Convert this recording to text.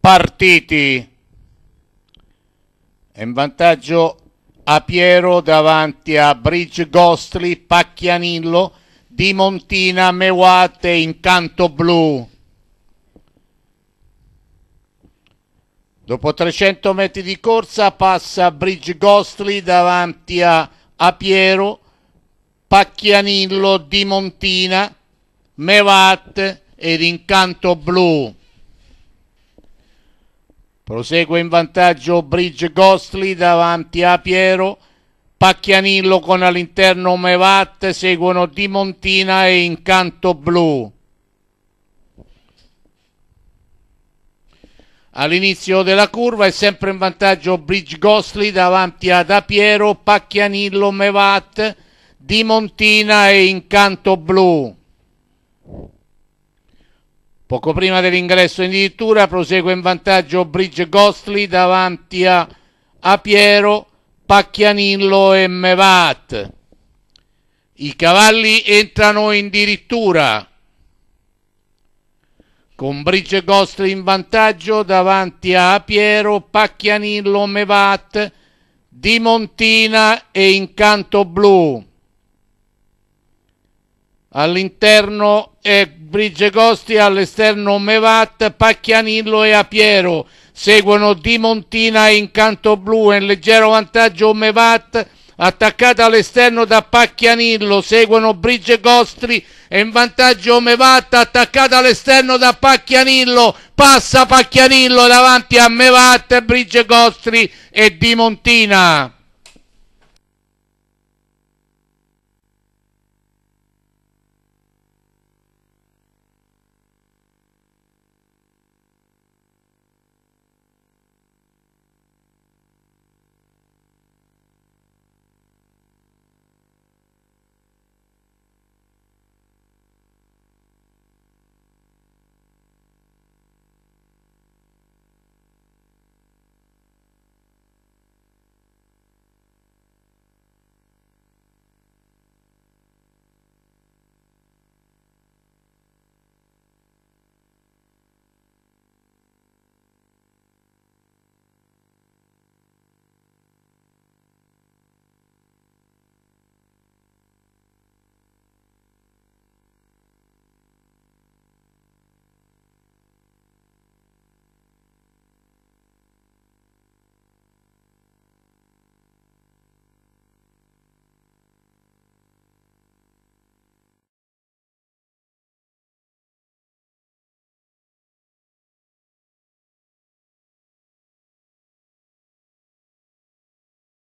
partiti. È in vantaggio a Piero davanti a Bridge Ghostly, Pacchianillo, Di Montina, Mewate, Incanto Blu. Dopo 300 metri di corsa passa Bridge Ghostly davanti a, a Piero, Pacchianillo, Di Montina, Mevat ed Incanto Blu. Prosegue in vantaggio Bridge Ghostly davanti a Piero. Pacchianillo con all'interno Mevat, seguono Di Montina e Incanto Blu. All'inizio della curva è sempre in vantaggio Bridge Ghostly davanti ad Apiero, Pacchianillo, Mevat, Di Montina e Incanto Blu. Poco prima dell'ingresso in dirittura prosegue in vantaggio Bridge Ghostly davanti a, a Piero, Pacchianillo e Mevat. I cavalli entrano in dirittura con Bridge Ghostly in vantaggio davanti a Piero, Pacchianillo, Mevat, Di Montina e Incanto Blu all'interno è Brigegosti, all'esterno Mevat, Pacchianillo e Apiero. Seguono Di Montina in canto blu, in leggero vantaggio Mevat, attaccata all'esterno da Pacchianillo, seguono Brigegostri e in vantaggio Mevat, attaccata all'esterno da Pacchianillo, passa Pacchianillo davanti a Mevat, Brigegostri e Di Montina.